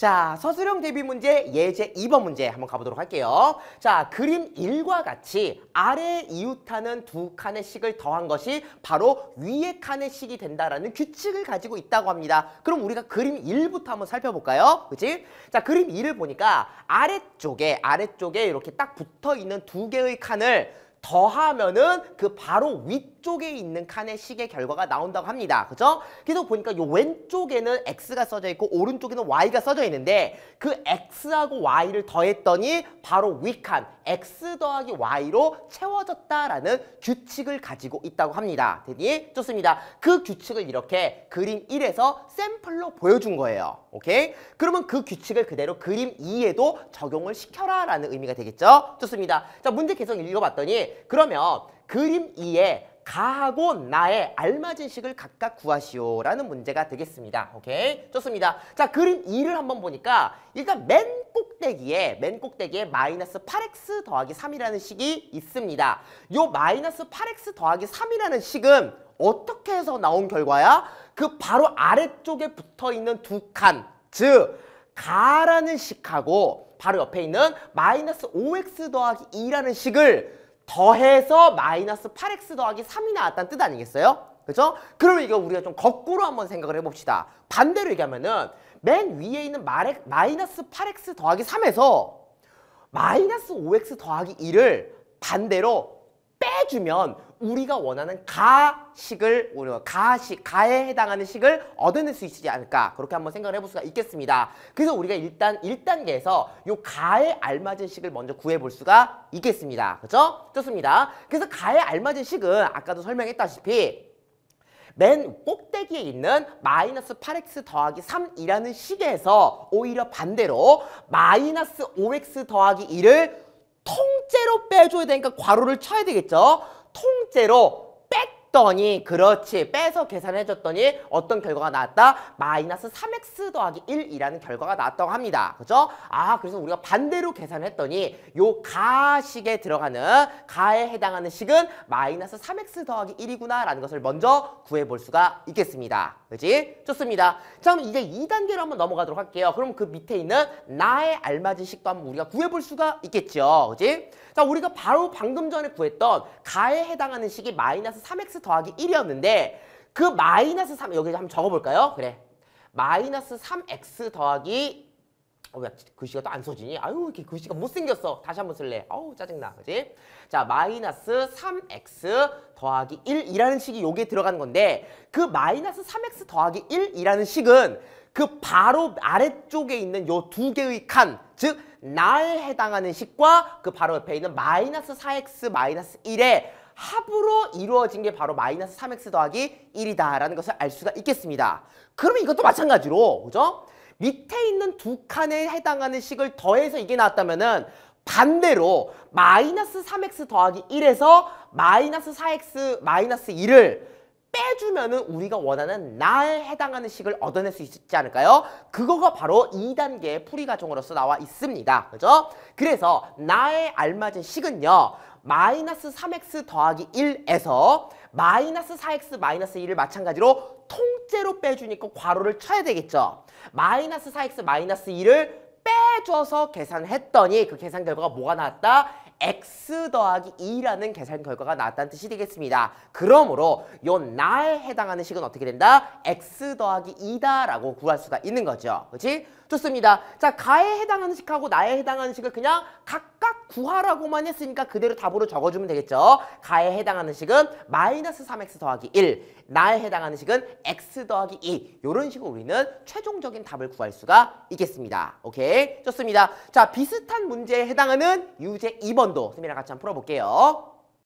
자, 서술형 대비 문제 예제 2번 문제 한번 가보도록 할게요. 자, 그림 1과 같이 아래 이웃하는 두 칸의 식을 더한 것이 바로 위의 칸의 식이 된다라는 규칙을 가지고 있다고 합니다. 그럼 우리가 그림 1부터 한번 살펴볼까요? 그치? 자, 그림 2를 보니까 아래쪽에, 아래쪽에 이렇게 딱 붙어 있는 두 개의 칸을 더하면은 그 바로 위쪽에 있는 칸의 식의 결과가 나온다고 합니다. 그죠? 계속 보니까 요 왼쪽에는 x가 써져 있고 오른쪽에는 y가 써져 있는데 그 x하고 y를 더했더니 바로 위칸 x 더하기 y로 채워졌다라는 규칙을 가지고 있다고 합니다. 되니? 좋습니다. 그 규칙을 이렇게 그림 1에서 샘플로 보여준 거예요. 오케이? 그러면 그 규칙을 그대로 그림 2에도 적용을 시켜라 라는 의미가 되겠죠? 좋습니다. 자, 문제 계속 읽어봤더니 그러면 그림 2에 가하고 나의 알맞은 식을 각각 구하시오라는 문제가 되겠습니다. 오케이? 좋습니다. 자, 그림 2를 한번 보니까 일단 맨 꼭대기에 맨 꼭대기에 마이너스 8x 더하기 3이라는 식이 있습니다. 요 마이너스 8x 더하기 3이라는 식은 어떻게 해서 나온 결과야? 그 바로 아래쪽에 붙어있는 두 칸, 즉 가라는 식하고 바로 옆에 있는 마이너스 5x 더하기 2라는 식을 더해서 마이너스 8x 더하기 3이 나왔다는 뜻 아니겠어요? 그죠? 그러면 이거 우리가 좀 거꾸로 한번 생각을 해봅시다. 반대로 얘기하면은 맨 위에 있는 마레, 마이너스 8x 더하기 3에서 마이너스 5x 더하기 2를 반대로 빼주면 우리가 원하는 가식을 우리 가식 가 가에 해당하는 식을 얻어낼 수 있지 않을까 그렇게 한번 생각을 해볼 수가 있겠습니다. 그래서 우리가 일단 일단계에서요 가에 알맞은 식을 먼저 구해볼 수가 있겠습니다. 그렇죠? 좋습니다. 그래서 가에 알맞은 식은 아까도 설명했다시피 맨 꼭대기에 있는 마이너스 8x 더하기 3이라는 식에서 오히려 반대로 마이너스 5x 더하기 2를 통째로 빼줘야 되니까 괄호를 쳐야 되겠죠? 통째로 했더니 그렇지 빼서 계산해줬더니 어떤 결과가 나왔다? 마이너스 3x 더하기 1이라는 결과가 나왔다고 합니다. 그죠? 아 그래서 우리가 반대로 계산했더니 요 가식에 들어가는 가에 해당하는 식은 마이너스 3x 더하기 1이구나 라는 것을 먼저 구해볼 수가 있겠습니다. 그지? 좋습니다. 자 그럼 이제 2단계로 한번 넘어가도록 할게요. 그럼 그 밑에 있는 나의 알맞은 식도 한번 우리가 구해볼 수가 있겠죠. 그지? 자 우리가 바로 방금 전에 구했던 가에 해당하는 식이 마이너스 3x 3x 더하기 1이었는데 그 마이너스 3 여기 한번 적어볼까요? 그래 마이너스 3x 더하기 어, 야, 글씨가 또 안 써지니? 아유, 이렇게 글씨가 못생겼어. 다시 한번 쓸래. 어우, 짜증나. 그지? 자, 마이너스 3x 더하기 1이라는 식이 여기에 들어간 건데, 그 마이너스 3x 더하기 1이라는 식은 그 바로 아래쪽에 있는 요 두 개의 칸, 즉, 날 해당하는 식과 그 바로 옆에 있는 마이너스 4x 마이너스 1의 합으로 이루어진 게 바로 마이너스 3x 더하기 1이다라는 것을 알 수가 있겠습니다. 그러면 이것도 마찬가지로 그죠? 밑에 있는 두 칸에 해당하는 식을 더해서 이게 나왔다면은 반대로 마이너스 3x 더하기 1에서 마이너스 4x 마이너스 2를 빼주면은 우리가 원하는 나에 해당하는 식을 얻어낼 수 있지 않을까요? 그거가 바로 2단계의 풀이 과정으로서 나와 있습니다. 그죠? 그래서 나에 알맞은 식은요. 마이너스 3x 더하기 1에서 마이너스 4x 마이너스 1을 마찬가지로 통째로 빼주니까 괄호를 쳐야 되겠죠. 마이너스 4x 마이너스 1을 빼줘서 계산했더니 그 계산 결과가 뭐가 나왔다? x 더하기 2라는 계산 결과가 나왔다는 뜻이 되겠습니다. 그러므로 요 나에 해당하는 식은 어떻게 된다? x 더하기 2다라고 구할 수가 있는 거죠. 그렇지? 좋습니다. 자, 가에 해당하는 식하고 나에 해당하는 식을 그냥 각 각각 구하라고만 했으니까 그대로 답으로 적어주면 되겠죠. 가에 해당하는 식은 마이너스 3x 더하기 1, 나에 해당하는 식은 x 더하기 2 이런 식으로 우리는 최종적인 답을 구할 수가 있겠습니다. 오케이? 좋습니다. 자, 비슷한 문제에 해당하는 유제 2번도 선생님이랑 같이 한번 풀어볼게요.